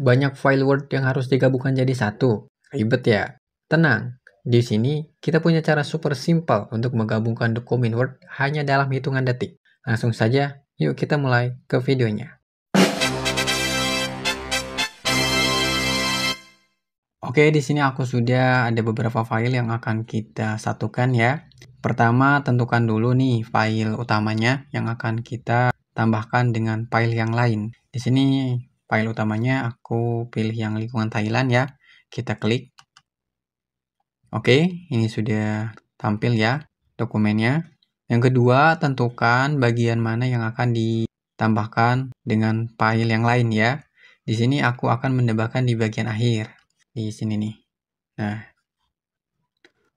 banyak file Word yang harus digabungkan jadi satu. Ribet ya? Tenang, di sini kita punya cara super simple untuk menggabungkan dokumen Word hanya dalam hitungan detik. Langsung saja, yuk kita mulai ke videonya. Oke, di sini aku sudah ada beberapa file yang akan kita satukan ya. Pertama, tentukan dulu nih file utamanya yang akan kita tambahkan dengan file yang lain. Di sini file utamanya aku pilih yang lingkungan Thailand ya kita klik oke ini sudah tampil ya dokumennya yang kedua tentukan bagian mana yang akan ditambahkan dengan file yang lain ya di sini aku akan menambahkan di bagian akhir di sini nih nah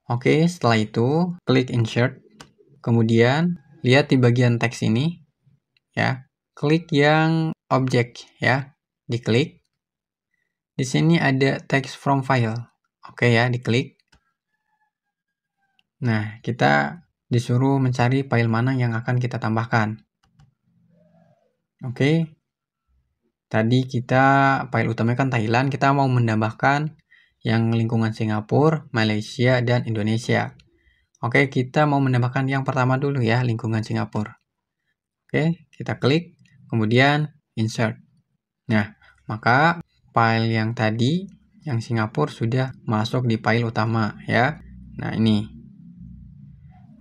Oke, setelah itu klik insert. Kemudian lihat di bagian teks ini ya. Klik yang objek ya diklik. Di sini ada text from file. Oke ya, diklik. Nah, kita disuruh mencari file mana yang akan kita tambahkan. Oke. Tadi kita file utamanya kan Thailand, kita mau menambahkan yang lingkungan Singapura, Malaysia, dan Indonesia. Oke, kita mau menambahkan yang pertama dulu ya, lingkungan Singapura. Oke, kita klik, kemudian insert. Nah, maka file yang tadi yang Singapura sudah masuk di file utama ya. Nah, ini.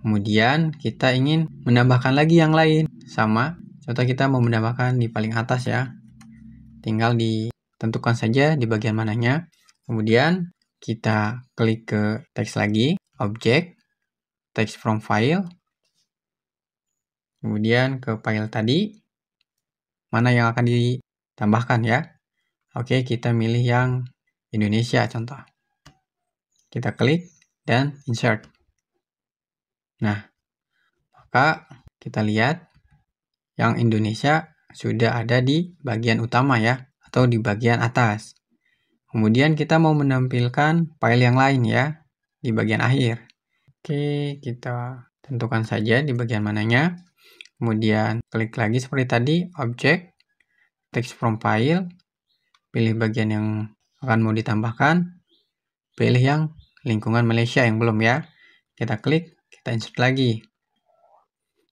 Kemudian kita ingin menambahkan lagi yang lain. Sama, contoh kita mau menambahkan di paling atas ya. Tinggal ditentukan saja di bagian mananya. Kemudian kita klik ke teks lagi, object, text from file. Kemudian ke file tadi. Mana yang akan di tambahkan ya. Oke, kita milih yang Indonesia contoh. Kita klik dan insert. Nah, maka kita lihat yang Indonesia sudah ada di bagian utama ya, atau di bagian atas. Kemudian kita mau menampilkan file yang lain ya, di bagian akhir. Oke, kita tentukan saja di bagian mananya. Kemudian klik lagi seperti tadi, objek, text from file, pilih bagian yang akan mau ditambahkan, pilih yang lingkungan Malaysia yang belum ya. Kita klik, kita insert lagi.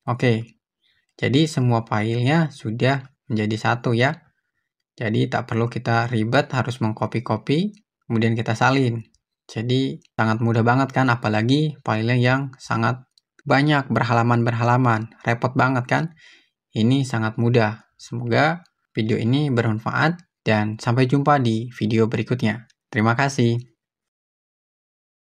Oke, jadi semua filenya sudah menjadi satu ya. Jadi tak perlu kita ribet harus mengcopy-copy, kemudian kita salin. Jadi sangat mudah banget kan, apalagi file yang sangat banyak berhalaman-berhalaman, repot banget kan. Ini sangat mudah. Semoga video ini bermanfaat dan sampai jumpa di video berikutnya. Terima kasih.